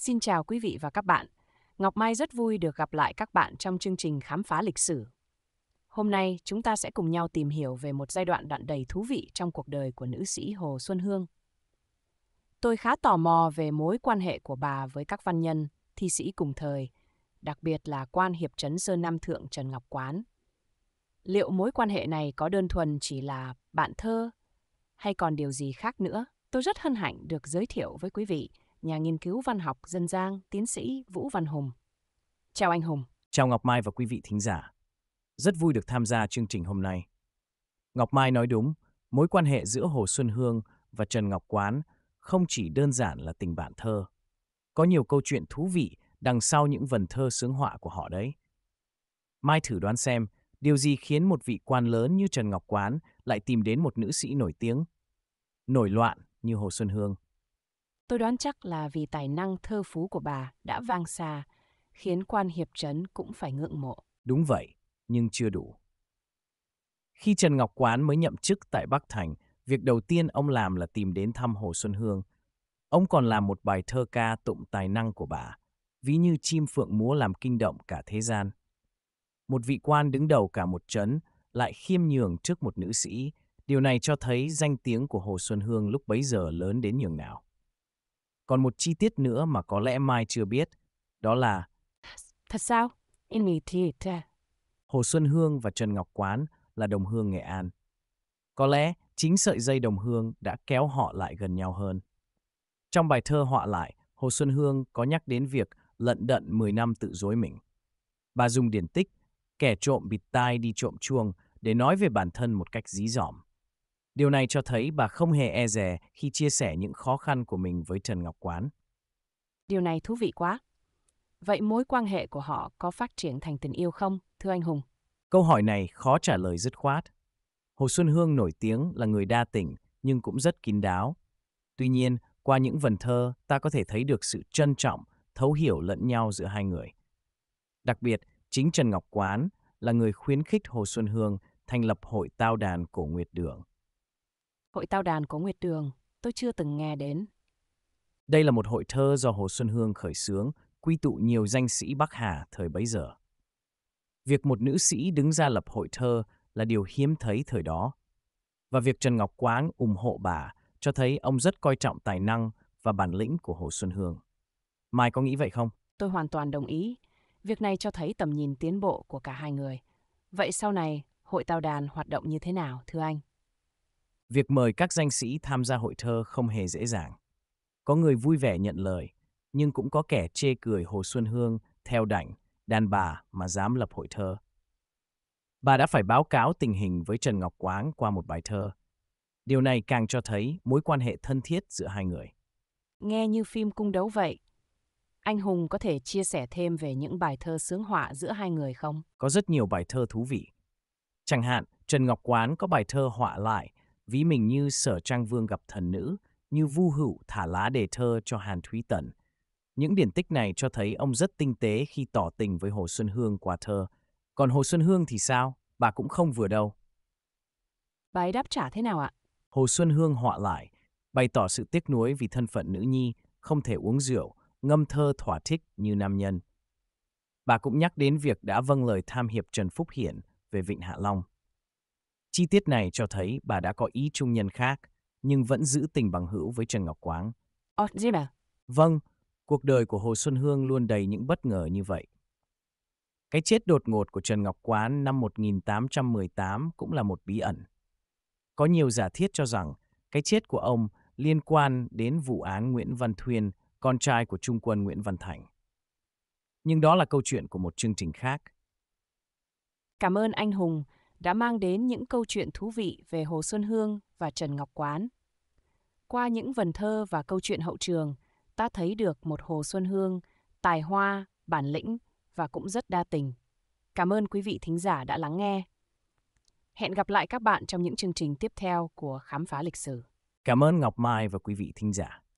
Xin chào quý vị và các bạn. Ngọc Mai rất vui được gặp lại các bạn trong chương trình khám phá lịch sử. Hôm nay chúng ta sẽ cùng nhau tìm hiểu về một giai đoạn đoạn đầy thú vị trong cuộc đời của nữ sĩ Hồ Xuân Hương. Tôi khá tò mò về mối quan hệ của bà với các văn nhân, thi sĩ cùng thời, đặc biệt là quan hiệp trấn Sơ Nam Thượng Trần Ngọc Quán. Liệu mối quan hệ này có đơn thuần chỉ là bạn thơ hay còn điều gì khác nữa? Tôi rất hân hạnh được giới thiệu với quý vị – nhà nghiên cứu văn học dân gian, tiến sĩ Vũ Văn Hùng. Chào anh Hùng. Chào Ngọc Mai và quý vị thính giả. Rất vui được tham gia chương trình hôm nay. Ngọc Mai nói đúng, mối quan hệ giữa Hồ Xuân Hương và Trần Ngọc Quán không chỉ đơn giản là tình bạn thơ. Có nhiều câu chuyện thú vị đằng sau những vần thơ sướng họa của họ đấy. Mai thử đoán xem, điều gì khiến một vị quan lớn như Trần Ngọc Quán lại tìm đến một nữ sĩ nổi tiếng, nổi loạn như Hồ Xuân Hương. Tôi đoán chắc là vì tài năng thơ phú của bà đã vang xa, khiến quan hiệp trấn cũng phải ngưỡng mộ. Đúng vậy, nhưng chưa đủ. Khi Trần Ngọc Quán mới nhậm chức tại Bắc Thành, việc đầu tiên ông làm là tìm đến thăm Hồ Xuân Hương. Ông còn làm một bài thơ ca tụng tài năng của bà, ví như chim phượng múa làm kinh động cả thế gian. Một vị quan đứng đầu cả một trấn lại khiêm nhường trước một nữ sĩ, điều này cho thấy danh tiếng của Hồ Xuân Hương lúc bấy giờ lớn đến nhường nào. Còn một chi tiết nữa mà có lẽ Mai chưa biết, đó là Thật sao? In me thiệt. À? Hồ Xuân Hương và Trần Ngọc Quán là đồng hương Nghệ An. Có lẽ chính sợi dây đồng hương đã kéo họ lại gần nhau hơn. Trong bài thơ họa lại, Hồ Xuân Hương có nhắc đến việc lận đận 10 năm tự dối mình. Bà dùng điển tích, kẻ trộm bịt tai đi trộm chuông để nói về bản thân một cách dí dỏm. Điều này cho thấy bà không hề e dè khi chia sẻ những khó khăn của mình với Trần Ngọc Quán. Điều này thú vị quá. Vậy mối quan hệ của họ có phát triển thành tình yêu không, thưa anh Hùng? Câu hỏi này khó trả lời dứt khoát. Hồ Xuân Hương nổi tiếng là người đa tình nhưng cũng rất kín đáo. Tuy nhiên, qua những vần thơ, ta có thể thấy được sự trân trọng, thấu hiểu lẫn nhau giữa hai người. Đặc biệt, chính Trần Ngọc Quán là người khuyến khích Hồ Xuân Hương thành lập hội tao đàn cổ Nguyệt Đường. Hội tao đàn có Nguyệt Đường, tôi chưa từng nghe đến. Đây là một hội thơ do Hồ Xuân Hương khởi xướng, quy tụ nhiều danh sĩ Bắc Hà thời bấy giờ. Việc một nữ sĩ đứng ra lập hội thơ là điều hiếm thấy thời đó. Và việc Trần Ngọc Quáng ủng hộ bà cho thấy ông rất coi trọng tài năng và bản lĩnh của Hồ Xuân Hương. Mai có nghĩ vậy không? Tôi hoàn toàn đồng ý. Việc này cho thấy tầm nhìn tiến bộ của cả hai người. Vậy sau này, hội tao đàn hoạt động như thế nào, thưa anh? Việc mời các danh sĩ tham gia hội thơ không hề dễ dàng. Có người vui vẻ nhận lời, nhưng cũng có kẻ chê cười Hồ Xuân Hương, theo đảnh, đàn bà mà dám lập hội thơ. Bà đã phải báo cáo tình hình với Trần Ngọc Quáng qua một bài thơ. Điều này càng cho thấy mối quan hệ thân thiết giữa hai người. Nghe như phim cung đấu vậy. Anh Hùng có thể chia sẻ thêm về những bài thơ sướng họa giữa hai người không? Có rất nhiều bài thơ thú vị. Chẳng hạn, Trần Ngọc Quán có bài thơ họa lại ví mình như sở trang vương gặp thần nữ, như vu hữu thả lá đề thơ cho Hàn Thúy Tần. Những điển tích này cho thấy ông rất tinh tế khi tỏ tình với Hồ Xuân Hương qua thơ. Còn Hồ Xuân Hương thì sao? Bà cũng không vừa đâu. Bà ấy đáp trả thế nào ạ? Hồ Xuân Hương họa lại, bày tỏ sự tiếc nuối vì thân phận nữ nhi, không thể uống rượu, ngâm thơ thỏa thích như nam nhân. Bà cũng nhắc đến việc đã vâng lời tham hiệp Trần Phúc Hiển về Vịnh Hạ Long. Chi tiết này cho thấy bà đã có ý trung nhân khác, nhưng vẫn giữ tình bằng hữu với Trần Ngọc Quáng. Ồ, gì mà? Vâng, cuộc đời của Hồ Xuân Hương luôn đầy những bất ngờ như vậy. Cái chết đột ngột của Trần Ngọc Quán năm 1818 cũng là một bí ẩn. Có nhiều giả thiết cho rằng cái chết của ông liên quan đến vụ án Nguyễn Văn Thuyên, con trai của Trung quân Nguyễn Văn Thành. Nhưng đó là câu chuyện của một chương trình khác. Cảm ơn anh Hùng đã mang đến những câu chuyện thú vị về Hồ Xuân Hương và Trần Ngọc Quán. Qua những vần thơ và câu chuyện hậu trường, ta thấy được một Hồ Xuân Hương tài hoa, bản lĩnh và cũng rất đa tình. Cảm ơn quý vị thính giả đã lắng nghe. Hẹn gặp lại các bạn trong những chương trình tiếp theo của Khám phá lịch sử. Cảm ơn Ngọc Mai và quý vị thính giả.